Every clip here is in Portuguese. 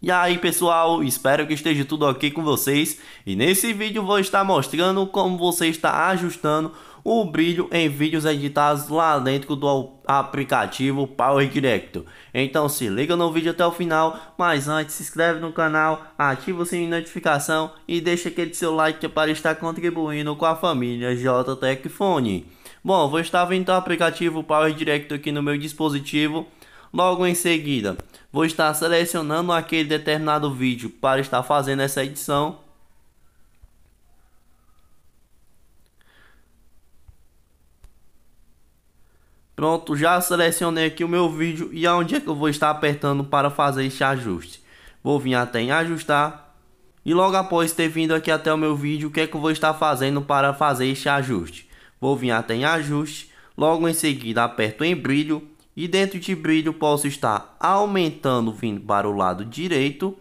E aí pessoal, espero que esteja tudo ok com vocês e nesse vídeo vou estar mostrando como você está ajustando o brilho em vídeos editados lá dentro do aplicativo Power Director. Então se liga no vídeo até o final, mas antes se inscreve no canal, ativa o sininho de notificação e deixa aquele seu like é para estar contribuindo com a família JTEC Fone. Bom, vou estar vendo o aplicativo Power Director aqui no meu dispositivo Logo em seguida, vou estar selecionando aquele determinado vídeo para estar fazendo essa edição. Pronto, já selecionei aqui o meu vídeo e aonde é que eu vou estar apertando para fazer este ajuste. Vou vir até em ajustar. E logo após ter vindo aqui até o meu vídeo, o que é que eu vou estar fazendo para fazer este ajuste? Vou vir até em ajuste. Logo em seguida aperto em brilho e dentro de brilho posso estar aumentando vindo para o lado direito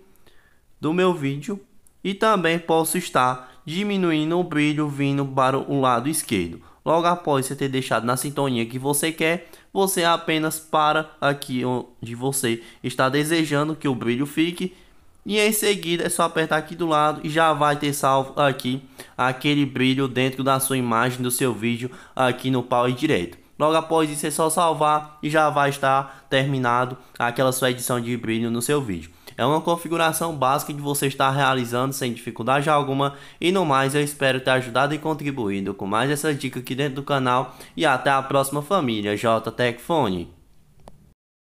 do meu vídeo. E também posso estar diminuindo o brilho vindo para o lado esquerdo. Logo após você ter deixado na sintonia que você quer, você apenas para aqui onde você está desejando que o brilho fique. E em seguida é só apertar aqui do lado e já vai ter salvo aqui aquele brilho dentro da sua imagem do seu vídeo aqui no Power Direito. Logo após isso é só salvar e já vai estar terminado aquela sua edição de brilho no seu vídeo. É uma configuração básica de você estar realizando sem dificuldade alguma. E no mais, eu espero ter ajudado e contribuído com mais essa dica aqui dentro do canal. E até a próxima família, JTech